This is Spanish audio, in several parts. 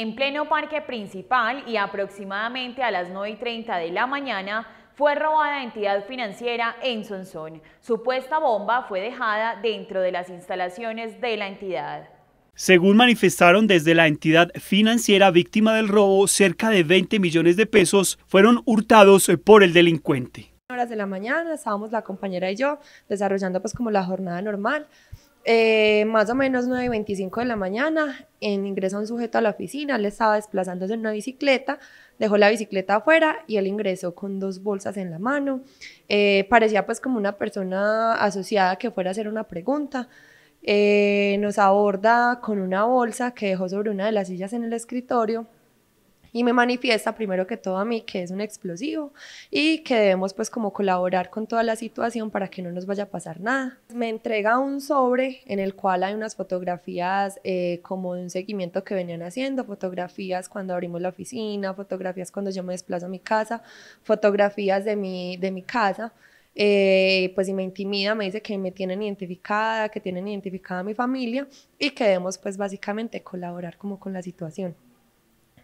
En pleno parque principal y aproximadamente a las 9.30 de la mañana, fue robada entidad financiera en Sonsón. Supuesta bomba fue dejada dentro de las instalaciones de la entidad. Según manifestaron desde la entidad financiera víctima del robo, cerca de 20 millones de pesos fueron hurtados por el delincuente. Horas de la mañana estábamos la compañera y yo desarrollando pues como la jornada normal. Eh, más o menos 9.25 de la mañana, en, ingresa un sujeto a la oficina, él estaba desplazándose en una bicicleta, dejó la bicicleta afuera y él ingresó con dos bolsas en la mano. Eh, parecía pues como una persona asociada que fuera a hacer una pregunta. Eh, nos aborda con una bolsa que dejó sobre una de las sillas en el escritorio, y me manifiesta primero que todo a mí que es un explosivo y que debemos pues como colaborar con toda la situación para que no nos vaya a pasar nada. Me entrega un sobre en el cual hay unas fotografías eh, como de un seguimiento que venían haciendo, fotografías cuando abrimos la oficina, fotografías cuando yo me desplazo a mi casa, fotografías de mi, de mi casa. Eh, pues y me intimida, me dice que me tienen identificada, que tienen identificada a mi familia y que debemos pues básicamente colaborar como con la situación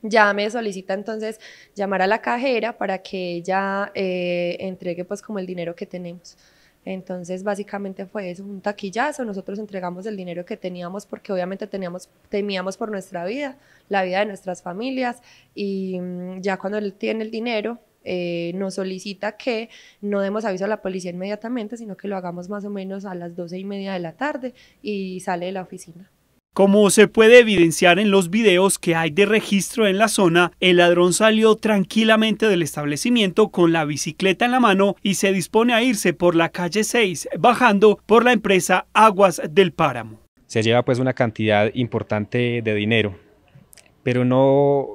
ya me solicita entonces llamar a la cajera para que ella eh, entregue pues como el dinero que tenemos. Entonces básicamente fue eso, un taquillazo, nosotros entregamos el dinero que teníamos porque obviamente teníamos, temíamos por nuestra vida, la vida de nuestras familias y mm, ya cuando él tiene el dinero eh, nos solicita que no demos aviso a la policía inmediatamente, sino que lo hagamos más o menos a las doce y media de la tarde y sale de la oficina. Como se puede evidenciar en los videos que hay de registro en la zona, el ladrón salió tranquilamente del establecimiento con la bicicleta en la mano y se dispone a irse por la calle 6, bajando por la empresa Aguas del Páramo. Se lleva pues una cantidad importante de dinero, pero no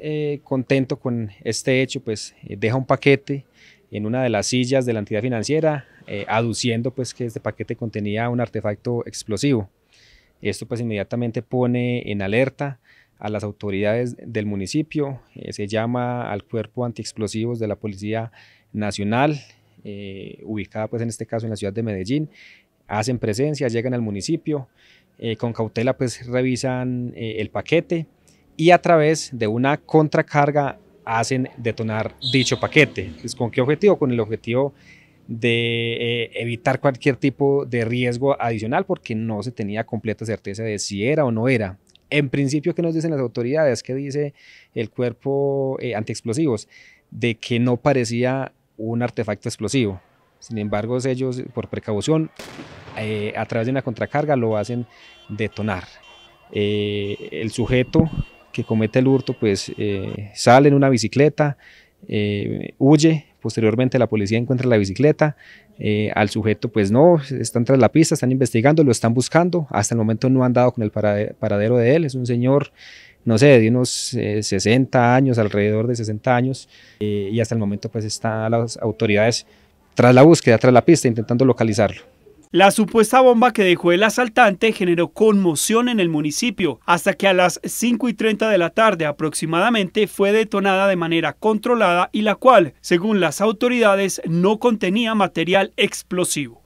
eh, contento con este hecho, pues eh, deja un paquete en una de las sillas de la entidad financiera, eh, aduciendo pues que este paquete contenía un artefacto explosivo. Esto pues inmediatamente pone en alerta a las autoridades del municipio, eh, se llama al cuerpo antiexplosivos de la Policía Nacional, eh, ubicada pues en este caso en la ciudad de Medellín, hacen presencia, llegan al municipio, eh, con cautela pues revisan el paquete y a través de una contracarga hacen detonar dicho paquete. Pues, ¿Con qué objetivo? Con el objetivo de eh, evitar cualquier tipo de riesgo adicional porque no se tenía completa certeza de si era o no era. En principio, que nos dicen las autoridades? que dice el cuerpo eh, antiexplosivos? De que no parecía un artefacto explosivo. Sin embargo, ellos, por precaución, eh, a través de una contracarga lo hacen detonar. el sujeto que comete el hurto, pues sale en una bicicleta, huye, Posteriormente la policía encuentra la bicicleta, eh, al sujeto pues no, están tras la pista, están investigando, lo están buscando, hasta el momento no han dado con el paradero de él, es un señor, no sé, de unos 60 eh, años, alrededor de 60 años, eh, y hasta el momento pues están las autoridades tras la búsqueda, tras la pista, intentando localizarlo. La supuesta bomba que dejó el asaltante generó conmoción en el municipio, hasta que a las 5 y 30 de la tarde aproximadamente fue detonada de manera controlada y la cual, según las autoridades, no contenía material explosivo.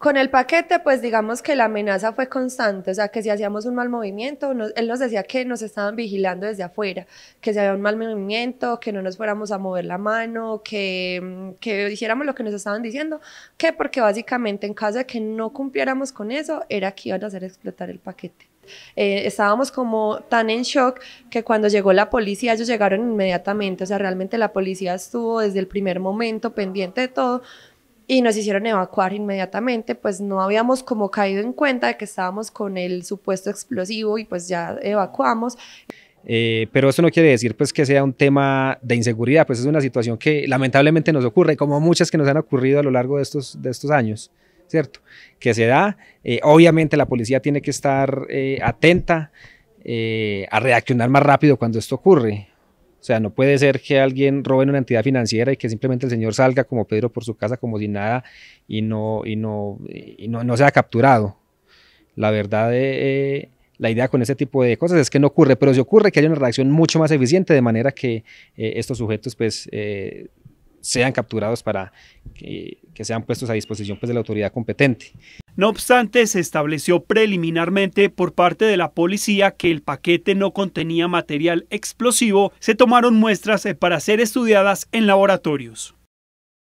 Con el paquete, pues digamos que la amenaza fue constante, o sea, que si hacíamos un mal movimiento, él nos decía que nos estaban vigilando desde afuera, que si había un mal movimiento, que no nos fuéramos a mover la mano, que, mm, que hiciéramos lo que nos estaban diciendo, que porque básicamente en caso de que no cumpliéramos con eso, era que iban a hacer explotar el paquete. Eh, estábamos como tan en shock que cuando llegó la policía ellos llegaron inmediatamente, o sea, realmente la policía estuvo desde el primer momento pendiente de todo, y nos hicieron evacuar inmediatamente, pues no habíamos como caído en cuenta de que estábamos con el supuesto explosivo y pues ya evacuamos. Eh, pero eso no quiere decir pues que sea un tema de inseguridad, pues es una situación que lamentablemente nos ocurre, como muchas que nos han ocurrido a lo largo de estos, de estos años, ¿cierto? Que se da, eh, obviamente la policía tiene que estar eh, atenta a reaccionar más rápido cuando esto ocurre, o sea, no puede ser que alguien robe en una entidad financiera y que simplemente el señor salga como Pedro por su casa, como si nada, y no, y no, no, sea capturado. La verdad, eh, eh, la idea con ese tipo de cosas es que no ocurre, pero si ocurre que haya una reacción mucho más eficiente, de manera que eh, estos sujetos pues sean capturados para que, que, sean puestos a disposición pues, de la autoridad competente. No obstante, se estableció preliminarmente por parte de la policía que el paquete no contenía material explosivo. Se tomaron muestras eh, para ser estudiadas en laboratorios.